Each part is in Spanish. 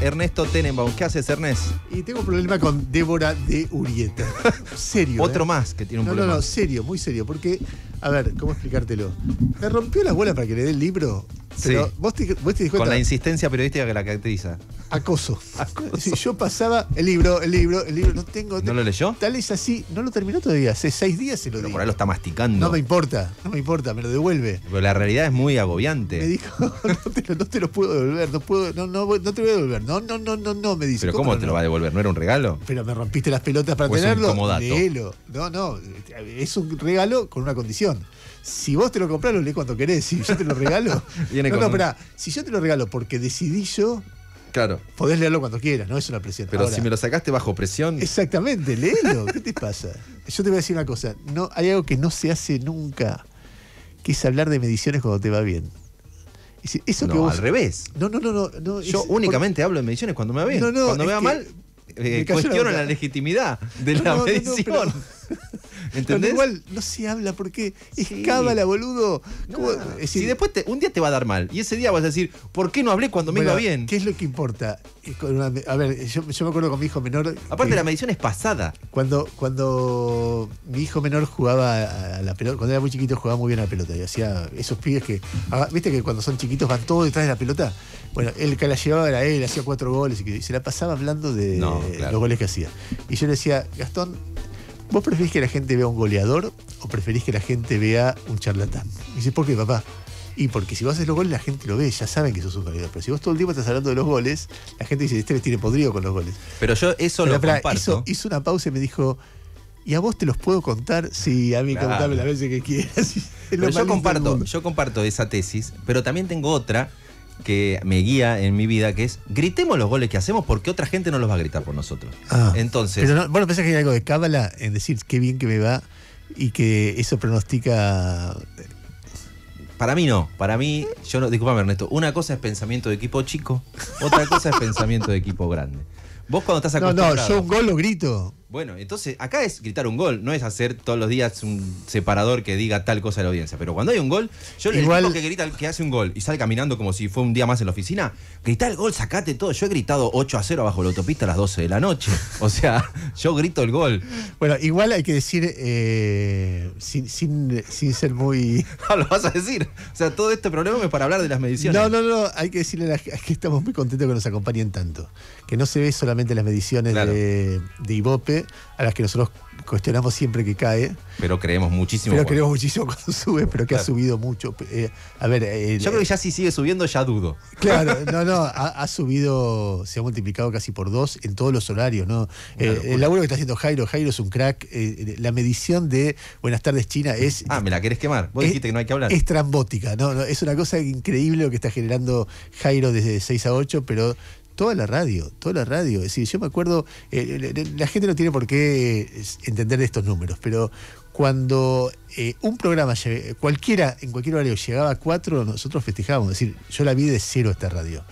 Ernesto Tenenbaum. ¿Qué haces, Ernest? Y tengo un problema con Débora de Urieta. serio. Otro ¿eh? más que tiene un problema. No, no, serio, muy serio. Porque, a ver, ¿cómo explicártelo? Me rompió la abuela para que le dé el libro con la insistencia periodística que la caracteriza. Acoso. Si yo pasaba el libro, el libro, el libro, no tengo. ¿No lo leyó? Tal es así, no lo terminó todavía. Hace seis días se lo Pero por lo está masticando. No me importa, no me importa, me lo devuelve. Pero la realidad es muy agobiante. Me dijo, no te, lo puedo devolver, no puedo, no, te voy a devolver. No, no, no, no, no, me dice. Pero ¿cómo, te lo va a devolver? ¿No era un regalo? Pero me rompiste las pelotas para tenerlo. Es No, no. Es un regalo con una condición si vos te lo compras, lo lees cuando querés. Si yo te lo regalo. no, no, Si yo te lo regalo porque decidí yo, Claro. podés leerlo cuando quieras, ¿no? Es una presión. Pero si me lo sacaste bajo presión, Exactamente, léelo. ¿Qué te pasa? Yo te voy a decir una cosa. No, hay algo que no se hace nunca, que es hablar de mediciones cuando te va bien. eso al revés. No, no, no, no. Yo únicamente hablo de mediciones cuando me va bien. cuando me va mal, eh, cuestiono la legitimidad de la medición. ¿Entendés? igual no se habla porque Escábala, boludo. después un día te va a dar mal y ese día vas a decir, ¿por qué no hablé cuando me iba bien? ¿Qué es lo que importa? a ver, yo, me acuerdo con mi hijo menor. Aparte, la medición es pasada. Cuando, cuando mi hijo menor jugaba a la pelota, cuando era muy chiquito jugaba muy bien a la pelota y hacía esos pibes que. Ah, ¿Viste que cuando son chiquitos van todos detrás de la pelota? Bueno, el que la llevaba era él, hacía cuatro goles y se la pasaba hablando de los goles que hacía. Y yo le decía, Gastón, ¿Vos preferís que la gente vea un goleador o preferís que la gente vea un charlatán? Y dices, ¿por qué, papá? Y porque si vos haces los goles, la gente lo ve, ya saben que sos un goleador. Pero si vos todo el tiempo estás hablando de los goles, la gente dice, este tiene podrido con los goles. Pero yo eso lo comparto. Hizo, una pausa y me dijo, y a vos te los puedo contar si a mí claro. contame las veces que quieras. comparto, yo comparto esa tesis, pero también tengo otra que me guía en mi vida, que es gritemos los goles que hacemos porque otra gente no los va a gritar por nosotros. Ah. Entonces. Pero no, bueno, pensás que hay algo de cábala en decir qué bien que me va y que eso pronostica. Para mí no, para mí, yo no, disculpame Ernesto, una cosa es pensamiento de equipo chico, otra cosa es pensamiento de equipo grande. Vos cuando estás acostumbrado. No, no, yo un gol lo grito. Bueno, entonces acá es gritar un gol, no es hacer todos los días un separador que diga tal cosa a la audiencia. Pero cuando hay un gol, yo le digo que grita que hace un gol y sale caminando como si fue un día más en la oficina, grita el gol, sacate todo. Yo he gritado 8 a 0 bajo la autopista a las 12 de la noche. O sea, yo grito el gol. Bueno, igual hay que decir, eh, sin, sin, ser muy. No, lo vas a decir. O sea, todo este problema es para hablar de las mediciones. No, no, no. Hay que decirle a la que estamos muy contentos que nos acompañen tanto. Que no se ve solamente las mediciones de, de Ibope a las que nosotros cuestionamos siempre que cae. Pero creemos muchísimo. Pero creemos muchísimo cuando sube, pero que ha subido mucho. Eh, a ver. Eh, Yo creo que ya si sigue subiendo, ya dudo. Claro, no, no, ha, subido, se ha multiplicado casi por dos en todos los horarios, ¿no? Eh, el laburo que está haciendo Jairo, Jairo es un crack. la medición de Buenas tardes China es. Ah, me la querés quemar. Vos dijiste que no hay que hablar. Es trambótica, es una cosa increíble lo que está generando Jairo desde 6 a 8, pero toda la radio, toda la radio. Es decir, yo me acuerdo, eh, la, gente no tiene por qué entender estos números, pero cuando eh, un programa, cualquiera, en cualquier horario, llegaba a cuatro, nosotros festejábamos. Es decir, yo la vi de cero esta radio.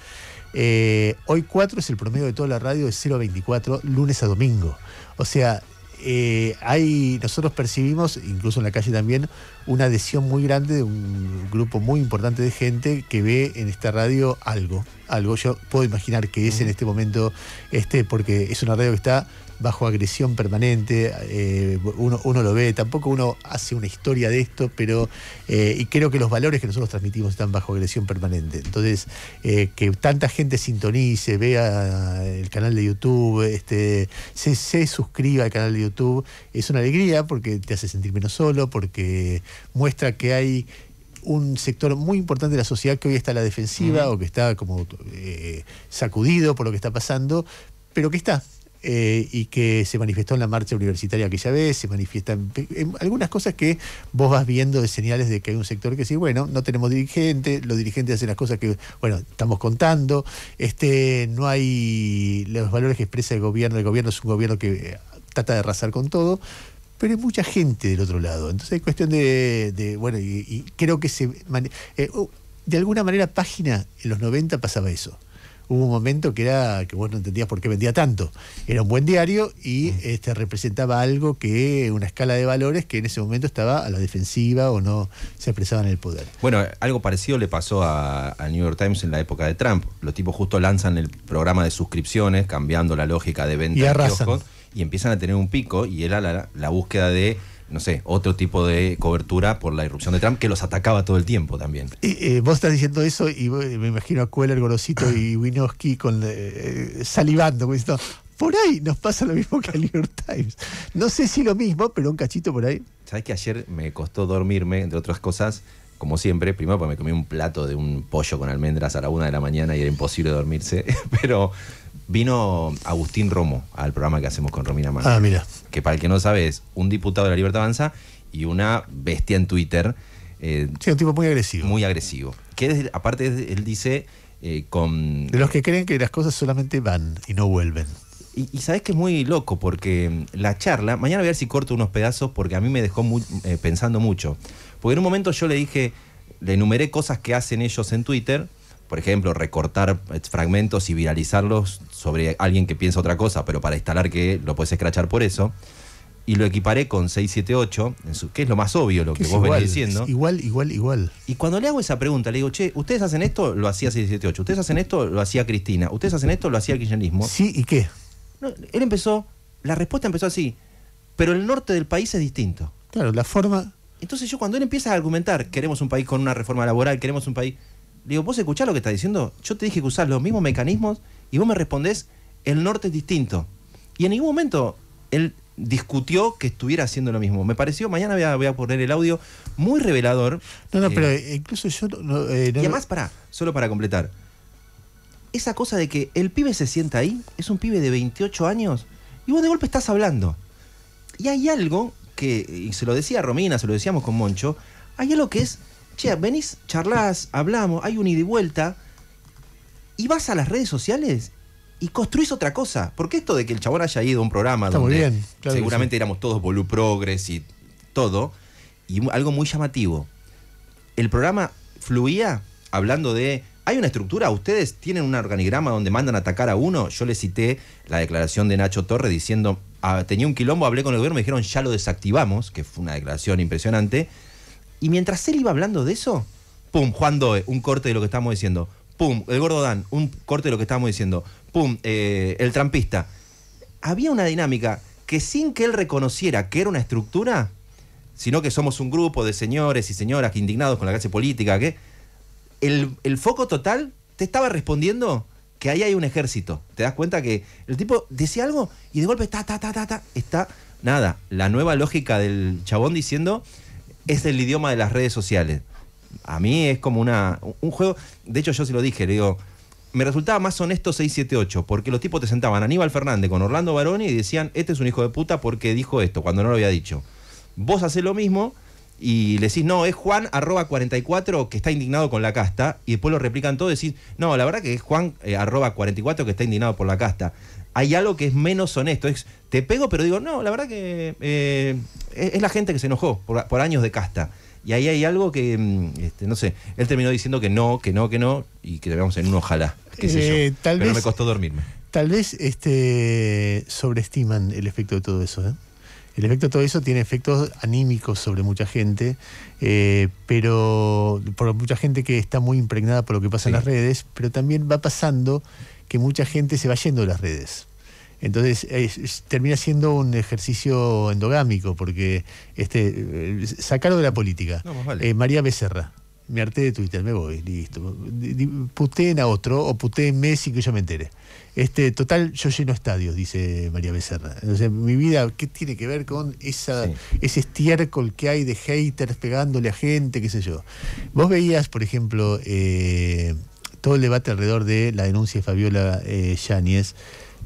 Eh, hoy 4 es el promedio de toda la radio de 0 a 24, lunes a domingo. O sea, eh, nosotros percibimos, incluso en la calle también, una adhesión muy grande de un grupo muy importante de gente que ve en esta radio algo. Algo yo puedo imaginar que es en este momento este, porque es una radio que está bajo agresión permanente, eh, uno, lo ve, tampoco uno hace una historia de esto, pero eh, y creo que los valores que nosotros transmitimos están bajo agresión permanente. Entonces, eh, que tanta gente sintonice, vea el canal de YouTube, este, se, suscriba al canal de YouTube, es una alegría porque te hace sentir menos solo, porque muestra que hay un sector muy importante de la sociedad que hoy está a la defensiva o que está como sacudido por lo que está pasando, pero que está, eh, y que se manifestó en la marcha universitaria aquella vez, se manifiesta en, algunas cosas que vos vas viendo de señales de que hay un sector que dice, bueno, no tenemos dirigentes los dirigentes hacen las cosas que, bueno, estamos contando, este, no hay los valores que expresa el gobierno, el gobierno es un gobierno que eh, trata de arrasar con todo, pero hay mucha gente del otro lado. Entonces hay cuestión de, bueno, y, creo que se... Eh, de alguna manera, página, en los 90 pasaba eso hubo un momento que era que vos no entendías por qué vendía tanto. Era un buen diario y mm. este, representaba algo que, una escala de valores que en ese momento estaba a la defensiva o no se expresaba en el poder. Bueno, algo parecido le pasó a, New York Times en la época de Trump. Los tipos justo lanzan el programa de suscripciones, cambiando la lógica de venta y, de y empiezan a tener un pico y era la búsqueda de no sé, otro tipo de cobertura por la irrupción de Trump que los atacaba todo el tiempo también. Eh, vos estás diciendo eso y me imagino a Queller, Gorosito y Winowski con, eh, eh, salivando, Por ahí nos pasa lo mismo que el New York Times. No sé si lo mismo, pero un cachito por ahí. Sabes que ayer me costó dormirme, entre otras cosas, como siempre, primero porque me comí un plato de un pollo con almendras a la una de la mañana y era imposible dormirse, pero Vino Agustín Romo al programa que hacemos con Romina Márquez. Ah, mira. Que para el que no sabe es un diputado de la Libertad Avanza y una bestia en Twitter. Eh, sí, un tipo muy agresivo. Muy agresivo. Que aparte él dice eh, con... De los que creen que las cosas solamente van y no vuelven. Y, sabes que es muy loco porque la charla, mañana voy a ver si corto unos pedazos porque a mí me dejó muy, eh, pensando mucho. Porque en un momento yo le dije, le enumeré cosas que hacen ellos en Twitter, por ejemplo, recortar fragmentos y viralizarlos sobre alguien que piensa otra cosa, pero para instalar que lo puedes escrachar por eso. Y lo equiparé con 678, que es lo más obvio lo que, vos venís diciendo. Igual, igual, igual. Y cuando le hago esa pregunta, le digo, che, ustedes hacen esto, lo hacía 678. Ustedes hacen esto, lo hacía Cristina. Ustedes hacen esto, lo hacía el kirchnerismo. Sí, ¿y qué? él empezó, la respuesta empezó así, pero el norte del país es distinto. Claro, la forma. Entonces yo cuando él empieza a argumentar, queremos un país con una reforma laboral, queremos un país... Le digo, vos escuchás lo que está diciendo, yo te dije que usás los mismos mecanismos y vos me respondés, el norte es distinto. Y en ningún momento él discutió que estuviera haciendo lo mismo. Me pareció, mañana voy a, poner el audio, muy revelador. No, no, eh, pero eh, incluso yo... No, eh, y además, para, solo para completar. Esa cosa de que el pibe se sienta ahí, es un pibe de 28 años, y vos de golpe estás hablando. Y hay algo que, y se lo decía a Romina, se lo decíamos con Moncho, hay algo que es, che, venís, charlás, hablamos, hay un ida y vuelta, y vas a las redes sociales y construís otra cosa. Porque esto de que el chabón haya ido a un programa donde seguramente éramos todos progress y todo, y algo muy llamativo. El programa fluía hablando de. Hay una estructura, ustedes tienen un organigrama donde mandan a atacar a uno. Yo le cité la declaración de Nacho Torre diciendo, ah, tenía un quilombo, hablé con el gobierno, me dijeron, ya lo desactivamos, que fue una declaración impresionante. Y mientras él iba hablando de eso, ¡pum! Juan Doe, un corte de lo que estamos diciendo pum, el gordo Dan, un corte de lo que estábamos diciendo, pum, eh, el trampista. Había una dinámica que sin que él reconociera que era una estructura, sino que somos un grupo de señores y señoras indignados con la clase política, que el, el foco total te estaba respondiendo que ahí hay un ejército. Te das cuenta que el tipo decía algo y de golpe está, está, está, está. está. está nada. La nueva lógica del chabón diciendo es el idioma de las redes sociales a mí es como un juego. De hecho, yo se lo dije, le digo, me resultaba más honesto 678, porque los tipos te sentaban Aníbal Fernández con Orlando Baroni y decían, este es un hijo de puta porque dijo esto, cuando no lo había dicho. Vos hacés lo mismo y le decís, no, es Juan arroba 44 que está indignado con la casta, y después lo replican todo y decís, no, la verdad que es Juan eh, arroba 44 que está indignado por la casta. Hay algo que es menos honesto, es, te pego pero digo, no, la verdad que eh, es, la gente que se enojó por años de casta. Y ahí hay algo que, mm, este, no sé, él terminó diciendo que no, que no, que no, y que debemos en un ojalá, eh, Tal Pero vez, me costó dormirme. Tal vez este, sobreestiman el efecto de todo eso, ¿eh? El efecto de todo eso tiene efectos anímicos sobre mucha gente, eh, pero por mucha gente que está muy impregnada por lo que pasa en las redes, pero también va pasando que mucha gente se va yendo de las redes. Entonces es, termina siendo un ejercicio endogámico, porque este sacarlo de la política. Eh, María Becerra, me harté de Twitter, me voy, listo. Puteen a otro o puteen Messi que yo me entere. Este, total, yo lleno estadios, dice María Becerra. Entonces, mi vida, ¿qué tiene que ver con esa, ese estiércol que hay de haters pegándole a gente, qué sé yo? Vos veías, por ejemplo, eh, todo el debate alrededor de la denuncia de Fabiola eh, Yáñez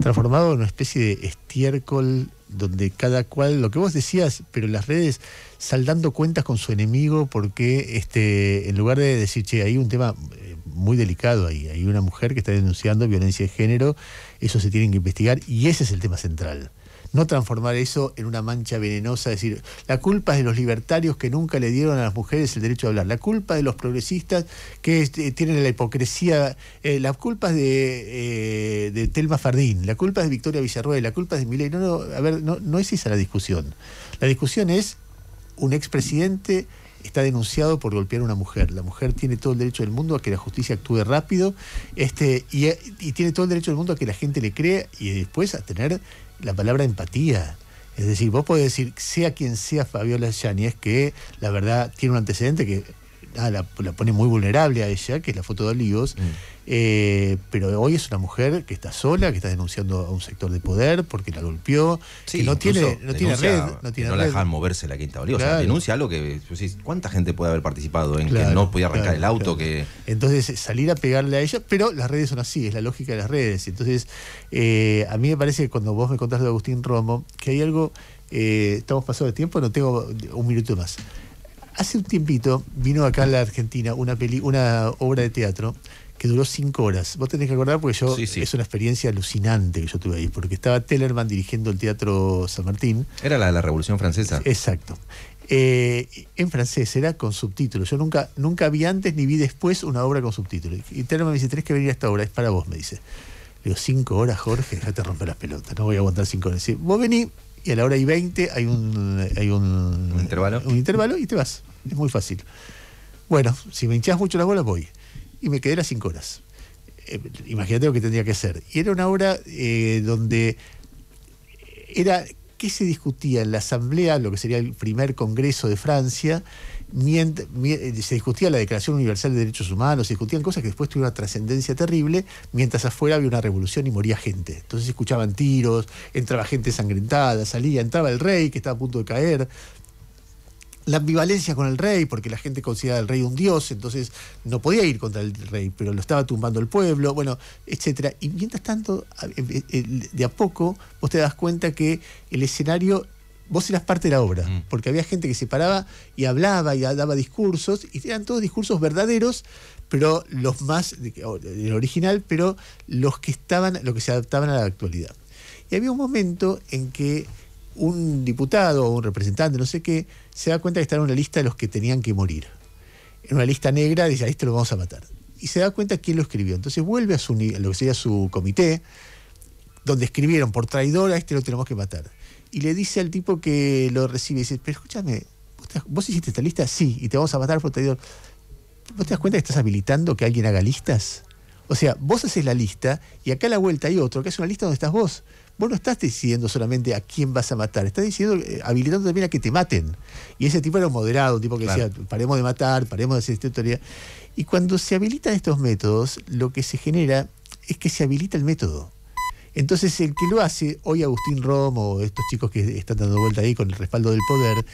transformado en una especie de estiércol donde cada cual, lo que vos decías, pero las redes saldando cuentas con su enemigo porque este, en lugar de decir, che, hay un tema eh, muy delicado ahí, hay una mujer que está denunciando violencia de género, eso se tiene que investigar y ese es el tema central. No transformar eso en una mancha venenosa, decir, la culpa es de los libertarios que nunca le dieron a las mujeres el derecho a hablar, la culpa de los progresistas que este, tienen la hipocresía, eh, la culpa es de... Eh, de, Telma Fardín, la culpa es de Victoria Villarruel, la culpa es de Milei. No, no, a ver, no, no es esa la discusión. La discusión es un expresidente está denunciado por golpear a una mujer. La mujer tiene todo el derecho del mundo a que la justicia actúe rápido este, y, tiene todo el derecho del mundo a que la gente le crea y después a tener la palabra empatía. Es decir, vos podés decir, sea quien sea Fabiola y es que la verdad tiene un antecedente que Ah, la, pone muy vulnerable a ella, que es la foto de Olivos, mm. eh, pero hoy es una mujer que está sola, que está denunciando a un sector de poder porque la golpeó, no tiene, red. No, la dejan moverse la quinta Olivos, denuncia algo que, pues ¿cuánta gente puede haber participado en que no podía arrancar el auto? que Entonces salir a pegarle a ella, pero las redes son así, es la lógica de las redes. Entonces, eh, a mí me parece que cuando vos me contaste de Agustín Romo, que hay algo... Eh, estamos pasando de tiempo, no tengo un minuto más. Hace un tiempito vino acá a la Argentina una, peli, una obra de teatro que duró cinco horas. Vos tenés que acordar porque yo es una experiencia alucinante que yo tuve ahí, porque estaba Tellerman dirigiendo el Teatro San Martín. Era la de la Revolución Francesa. Exacto. Eh, en francés, era con subtítulos. Yo nunca, nunca vi antes ni vi después una obra con subtítulos. Y Tellerman me dice, tenés que venir a esta obra, es para vos, me dice. Le digo, cinco horas, Jorge, te romper las pelotas, no voy a aguantar cinco horas. dice, vos vení, y a la hora y 20 hay un, hay un, intervalo. Un intervalo y te vas. Es muy fácil. Bueno, si me hinchás mucho la bola, voy. Y me quedé las 5 horas. Eh, imagínate lo que tendría que hacer. Y era una hora eh, donde era qué se discutía en la asamblea, lo que sería el primer congreso de Francia, eh, se discutía la Declaración Universal de Derechos Humanos, se discutían cosas que después tuvieron una trascendencia terrible, mientras afuera había una revolución y moría gente. Entonces escuchaban tiros, entraba gente sangrentada, salía, entraba el rey que estaba a punto de caer. La ambivalencia con el rey, porque la gente consideraba al rey un dios, entonces no podía ir contra el rey, pero lo estaba tumbando el pueblo, bueno, etcétera. Y mientras tanto, eh, eh, de a poco, vos te das cuenta que el escenario vos eras parte de la obra, mm. porque había gente que se paraba y hablaba y daba discursos, y eran todos discursos verdaderos, pero los más, el original, pero los que estaban, los que se adaptaban a la actualidad. Y había un momento en que un diputado o un representante, no sé qué, se da cuenta que estaba en una lista de los que tenían que morir. En una lista negra, dice, a te este lo vamos a matar. Y se da cuenta quién lo escribió. Entonces vuelve a, su, a lo que sería su comité, donde escribieron por traidor a este lo tenemos que matar. Y le dice al tipo que lo recibe, dice, pero escúchame, ¿vos, hiciste esta lista? Sí, y te vamos a matar por traidor. ¿No te das cuenta que estás habilitando que alguien haga listas? O sea, vos haces la lista y acá a la vuelta hay otro que es una lista donde estás vos. Vos no estás decidiendo solamente a quién vas a matar, estás diciendo eh, habilitando también a que te maten. Y ese tipo era un moderado, un tipo que decía, paremos de matar, paremos de hacer esta teoría. Y cuando se habilitan estos métodos, lo que se genera es que se habilita el método. Entonces, el que lo hace, hoy Agustín Romo, estos chicos que están dando vuelta ahí con el respaldo del poder,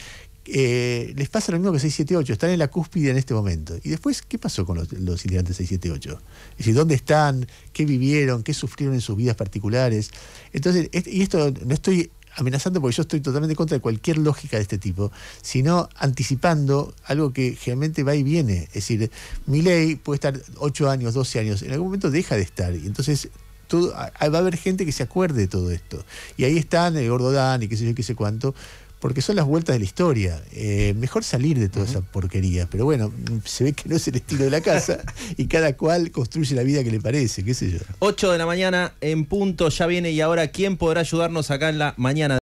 eh, les pasa lo mismo que 678, están en la cúspide en este momento. ¿Y después qué pasó con los, los integrantes 678? Es decir, ¿dónde están? ¿Qué vivieron? ¿Qué sufrieron en sus vidas particulares? Entonces, y esto no estoy amenazando porque yo estoy totalmente contra de cualquier lógica de este tipo, sino anticipando algo que generalmente va y viene. Es decir, mi ley puede estar 8 años, 12 años, en algún momento deja de estar. Y entonces va a haber gente que se acuerde de todo esto. Y ahí están el eh, gordo Dan y qué sé yo, qué sé cuánto, porque son las vueltas de la historia. Eh, mejor salir de toda esa porquería, pero bueno, se ve que no es el estilo de la casa y cada cual construye la vida que le parece, qué sé yo. 8 de la mañana en punto, ya viene y ahora, ¿quién podrá ayudarnos acá en la mañana?